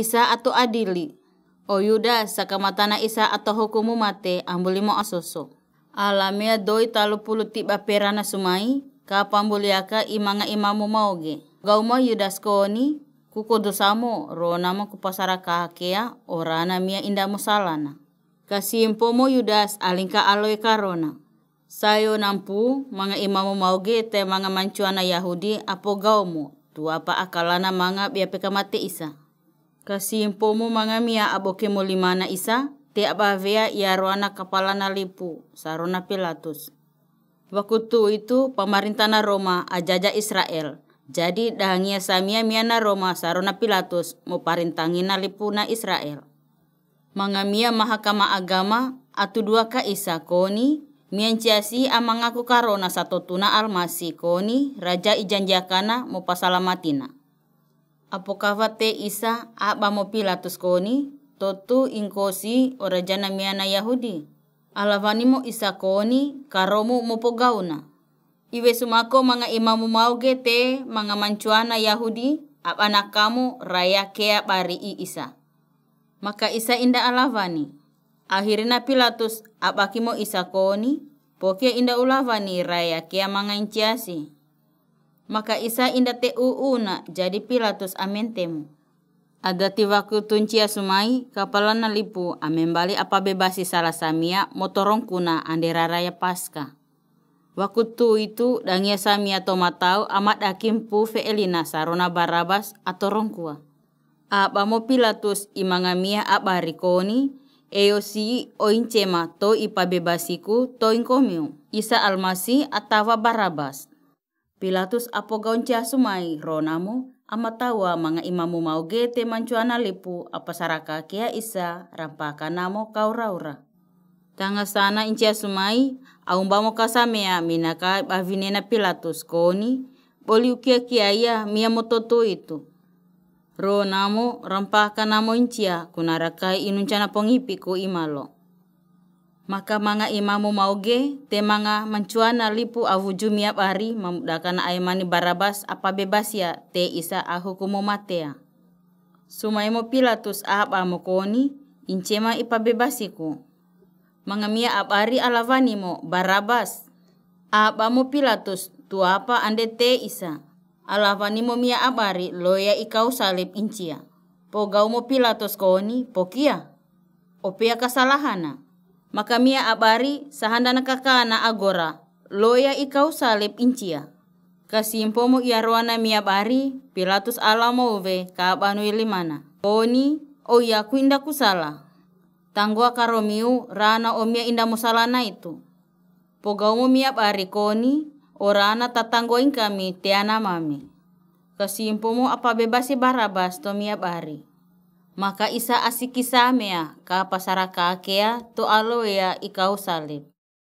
isa atau adili o yuda sakamatana isa atau hukumu mate ambulimo asoso alamia doi talu puluh tiba perana sumai kapambuliaka imanga imamu mauge gaumo yudas koni kukudusamo ronamo kakea, orana mia indamu salana kasimpomo yudas alingka aloe karona sayo nampu mga imamu mauge te mga mancuana yahudi apo gaumo tuapa akalana mga biapika mati isa Kasimpomu mangamia abokemu limana isa, te abavea kapala kapalana lipu, sarona Pilatus. Wakutu itu pemerintana Roma ajaja Israel. Jadi dahangia samia miana Roma sarona Pilatus mo lipu na Israel. Mangamia mahakama agama atu dua ka isa koni mianciasi amangaku karona satu tuna almasi koni raja ijanjakana mau pasalamatina apokava te isa abamo pilatus koni totu inkosi ora jana miana Yahudi. Alavanimo isa koni karomu mopogauna. Iwe sumako manga imamu ge te manga mancuana Yahudi ap kamu raya kea pari i isa. Maka isa inda alavani. Akhirnya Pilatus apakimo isa koni pokia inda ulavani raya kea manganciasi maka isa inda te na jadi pilatus amin temu. Ada tiwaku tuncia sumai kapalana lipu amin bali apa bebasi salah samia motorong kuna andera raya pasca. Waktu itu dangia samia tomatau amat akimpu feelina sarona barabas atau rongkua. Apa mo pilatus imangamia apa koni, eosi oincema to ipabebasiku to inkomiu isa almasi atawa barabas Pilatus apogauncha sumai ronamu amatawa manga imamu mau te mancuana lipu saraka kia isa rampaka namo raura. Tanga sana incia sumai aumbamo kasamea minaka bavinena Pilatus koni ukia kia ia mia mototo itu. Ronamu rampakanamu rampaka namo incia kunarakai inuncana pongipi ko imalo maka manga imamu mauge te manga mancuana lipu avu jumiap hari, memudahkan aimani barabas apa bebas ya te isa aku kumu matea. Sumaimo Pilatus ahap koni incema ipa bebasiku. ipabebasiku. Mangamia abari alavanimo barabas. amo Pilatus tu apa ande te isa. Alavanimo mia abari loya ikau salib incia. mo Pilatus koni pokia. opia kasalahana maka mia abari sahandana kakana agora loya ikau salib incia kasimpomo iaruana mia bari pilatus alamo alamove kabanu ilimana oni o iya, ku kuinda kusala tanggua karomiu rana omia inda musalana itu pogaumo mia bari koni orana tatanggoin kami teana mami kasimpomu apa bebasi barabas to mia bari maka isa asikisa mea ya, ka pasaraka kea ya, to aloea ya, ikau salib.